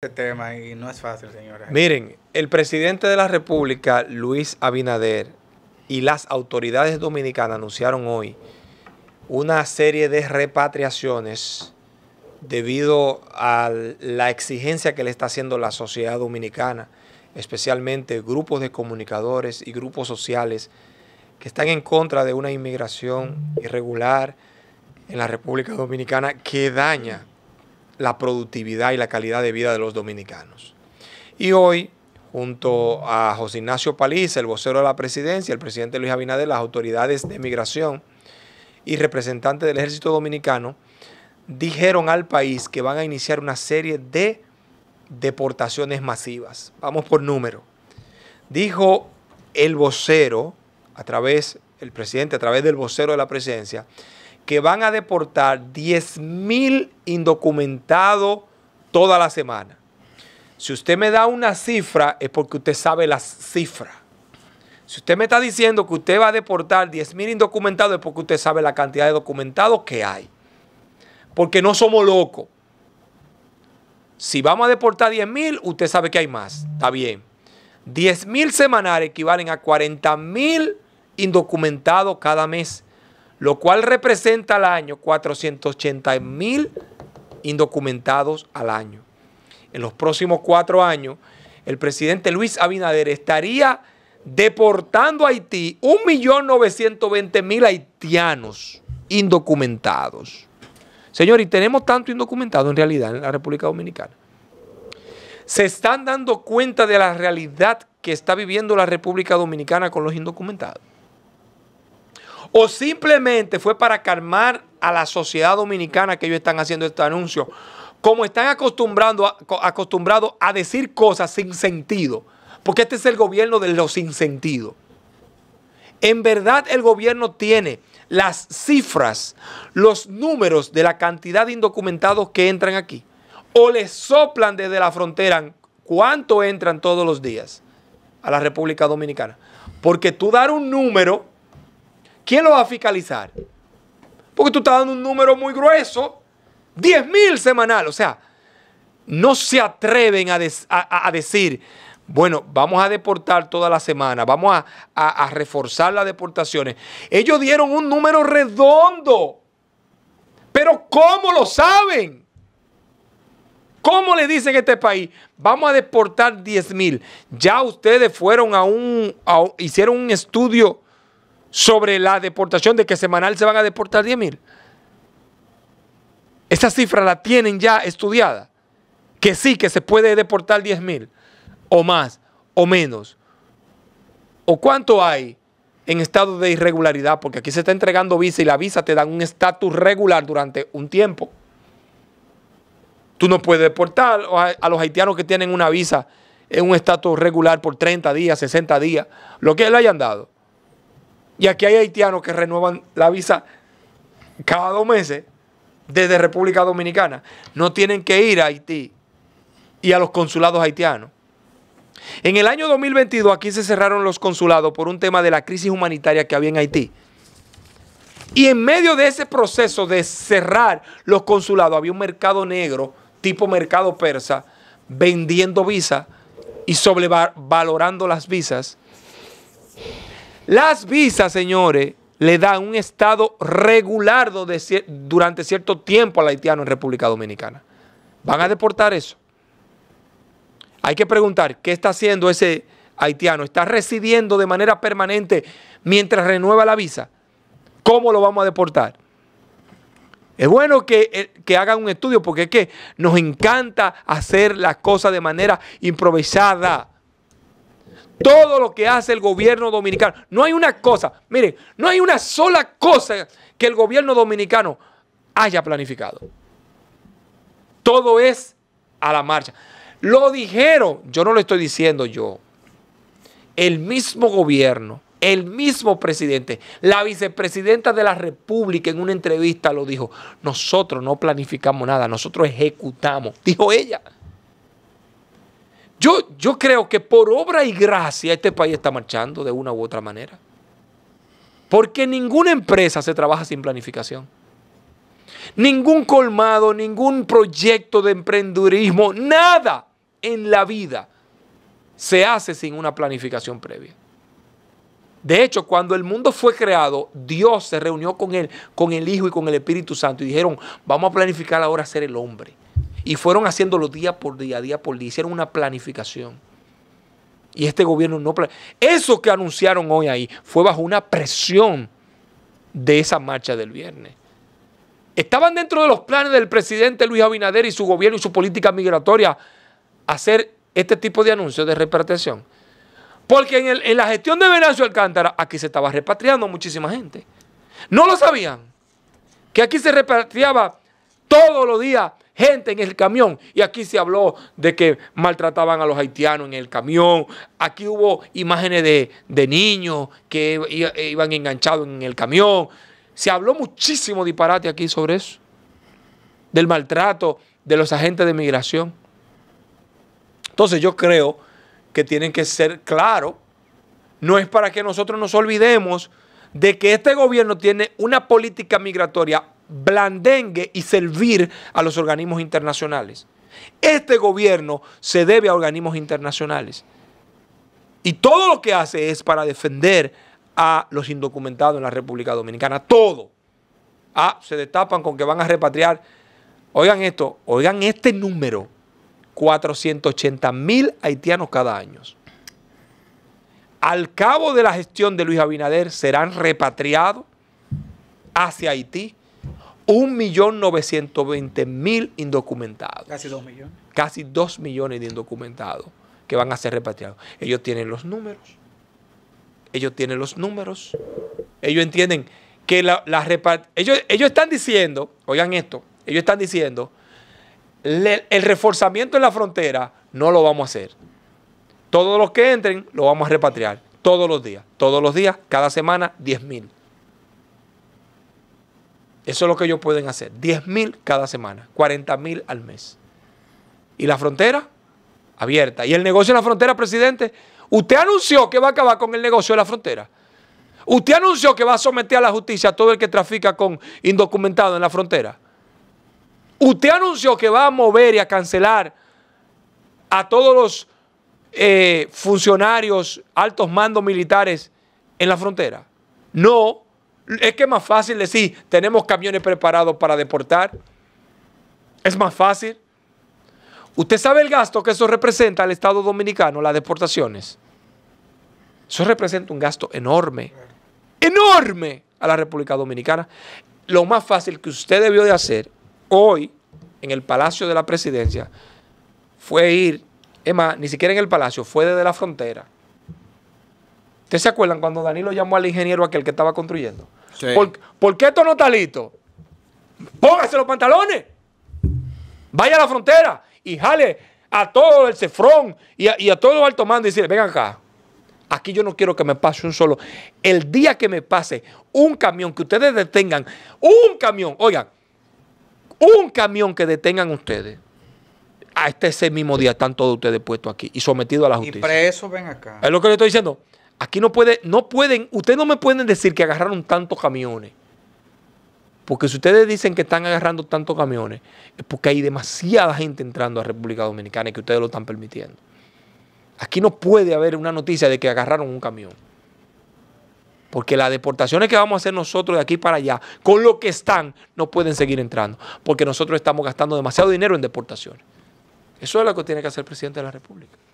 Este tema y no es fácil, señores. Miren, el presidente de la República, Luis Abinader, y las autoridades dominicanas anunciaron hoy una serie de repatriaciones debido a la exigencia que le está haciendo la sociedad dominicana, especialmente grupos de comunicadores y grupos sociales que están en contra de una inmigración irregular en la República Dominicana que daña la productividad y la calidad de vida de los dominicanos. Y hoy, junto a José Ignacio Paliza, el vocero de la presidencia, el presidente Luis Abinader, las autoridades de migración y representantes del ejército dominicano, dijeron al país que van a iniciar una serie de deportaciones masivas. Vamos por número. Dijo el vocero, a través, el presidente, a través del vocero de la presidencia, que van a deportar 10,000 indocumentados toda la semana. Si usted me da una cifra es porque usted sabe las cifras. Si usted me está diciendo que usted va a deportar 10,000 indocumentados es porque usted sabe la cantidad de documentados que hay. Porque no somos locos. Si vamos a deportar 10,000, usted sabe que hay más. Está bien. 10,000 semanales equivalen a 40,000 mil indocumentados cada mes lo cual representa al año 480 mil indocumentados al año. En los próximos cuatro años, el presidente Luis Abinader estaría deportando a Haití 1.920.000 haitianos indocumentados. Señor, y tenemos tanto indocumentado en realidad en la República Dominicana. Se están dando cuenta de la realidad que está viviendo la República Dominicana con los indocumentados o simplemente fue para calmar a la sociedad dominicana que ellos están haciendo este anuncio. Como están acostumbrando a, acostumbrados a decir cosas sin sentido, porque este es el gobierno de los sin sentido. En verdad el gobierno tiene las cifras, los números de la cantidad de indocumentados que entran aquí. O les soplan desde la frontera cuánto entran todos los días a la República Dominicana. Porque tú dar un número ¿Quién lo va a fiscalizar? Porque tú estás dando un número muy grueso, 10 mil semanal. O sea, no se atreven a, decir, bueno, vamos a deportar toda la semana, vamos a, reforzar las deportaciones. Ellos dieron un número redondo. Pero ¿cómo lo saben? ¿Cómo le dicen a este país? Vamos a deportar 10 mil. Ya ustedes fueron a un, hicieron un estudio sobre la deportación de que semanal se van a deportar 10 mil. Esa cifra la tienen ya estudiada. Que sí, que se puede deportar 10 mil, o más, o menos. ¿O cuánto hay en estado de irregularidad? Porque aquí se está entregando visa y la visa te dan un estatus regular durante un tiempo. Tú no puedes deportar a los haitianos que tienen una visa en un estatus regular por 30 días, 60 días, lo que le hayan dado. Y aquí hay haitianos que renuevan la visa cada dos meses desde República Dominicana. No tienen que ir a Haití y a los consulados haitianos. En el año 2022 aquí se cerraron los consulados por un tema de la crisis humanitaria que había en Haití. Y en medio de ese proceso de cerrar los consulados había un mercado negro, tipo mercado persa, vendiendo visas y sobrevalorando las visas las visas, señores, le dan un estado regular durante cierto tiempo al haitiano en República Dominicana. ¿Van a deportar eso? Hay que preguntar, ¿qué está haciendo ese haitiano? ¿Está residiendo de manera permanente mientras renueva la visa? ¿Cómo lo vamos a deportar? Es bueno que, eh, que, hagan un estudio porque es que nos encanta hacer las cosas de manera improvisada. Todo lo que hace el gobierno dominicano. No hay una cosa, miren, no hay una sola cosa que el gobierno dominicano haya planificado. Todo es a la marcha. Lo dijeron, yo no lo estoy diciendo yo. El mismo gobierno, el mismo presidente, la vicepresidenta de la República en una entrevista lo dijo. Nosotros no planificamos nada, nosotros ejecutamos, dijo ella. Yo, creo que por obra y gracia este país está marchando de una u otra manera. Porque ninguna empresa se trabaja sin planificación. Ningún colmado, ningún proyecto de emprendedurismo, nada en la vida se hace sin una planificación previa. De hecho, cuando el mundo fue creado, Dios se reunió con él, con el Hijo y con el Espíritu Santo y dijeron, vamos a planificar ahora ser el hombre. Y fueron haciéndolo día por día, día por día. Hicieron una planificación. Y este gobierno no... Eso que anunciaron hoy ahí fue bajo una presión de esa marcha del viernes. Estaban dentro de los planes del presidente Luis Abinader y su gobierno y su política migratoria hacer este tipo de anuncios de repatriación. Porque en, en la gestión de Venancio Alcántara, aquí se estaba repatriando muchísima gente. No lo sabían. Que aquí se repatriaba todos los días gente en el camión. Y aquí se habló de que maltrataban a los haitianos en el camión. Aquí hubo imágenes de, niños que iban enganchados en el camión. Se habló muchísimo disparate aquí sobre eso, del maltrato de los agentes de migración. Entonces yo creo que tienen que ser claros. No es para que nosotros nos olvidemos de que este gobierno tiene una política migratoria blandengue y servir a los organismos internacionales. Este gobierno se debe a organismos internacionales. Y todo lo que hace es para defender a los indocumentados en la República Dominicana. Todo. Ah, se destapan con que van a repatriar. Oigan esto, oigan este número. 480 mil haitianos cada año. Al cabo de la gestión de Luis Abinader serán repatriados hacia Haití 1.920.000 indocumentados. Casi 2 millones. Casi 2 millones de indocumentados que van a ser repatriados. Ellos tienen los números. Ellos tienen los números. Ellos entienden que la, la ellos, ellos están diciendo, oigan esto, ellos están diciendo, el reforzamiento en la frontera no lo vamos a hacer. Todos los que entren lo vamos a repatriar. Todos los días. Todos los días, cada semana, 10.000 mil. Eso es lo que ellos pueden hacer. 10 mil cada semana, 40 mil al mes. ¿Y la frontera? Abierta. ¿Y el negocio en la frontera, presidente? Usted anunció que va a acabar con el negocio de la frontera. Usted anunció que va a someter a la justicia a todo el que trafica con indocumentado en la frontera. Usted anunció que va a mover y a cancelar a todos los eh, funcionarios, altos mandos militares en la frontera. No, es que es más fácil decir, tenemos camiones preparados para deportar. Es más fácil. ¿Usted sabe el gasto que eso representa al Estado Dominicano, las deportaciones? Eso representa un gasto enorme, enorme a la República Dominicana. Lo más fácil que usted debió de hacer hoy en el Palacio de la Presidencia fue ir, es más, ni siquiera en el Palacio, fue desde la frontera. ¿Ustedes se acuerdan cuando Danilo llamó al ingeniero aquel que estaba construyendo? ¿Por, qué esto no está listo? Póngase los pantalones. Vaya a la frontera y jale a todo el cefrón y a, todo alto mando y decirle, vengan acá. Aquí yo no quiero que me pase un solo. El día que me pase un camión, que ustedes detengan, un camión, oigan, un camión que detengan ustedes, a este ese mismo día están todos ustedes puestos aquí y sometidos a la justicia. Y presos ven acá. Es lo que le estoy diciendo. Aquí no puede, no pueden, ustedes no me pueden decir que agarraron tantos camiones. Porque si ustedes dicen que están agarrando tantos camiones, es porque hay demasiada gente entrando a República Dominicana y que ustedes lo están permitiendo. Aquí no puede haber una noticia de que agarraron un camión. Porque las deportaciones que vamos a hacer nosotros de aquí para allá, con lo que están, no pueden seguir entrando. Porque nosotros estamos gastando demasiado dinero en deportaciones. Eso es lo que tiene que hacer el presidente de la República.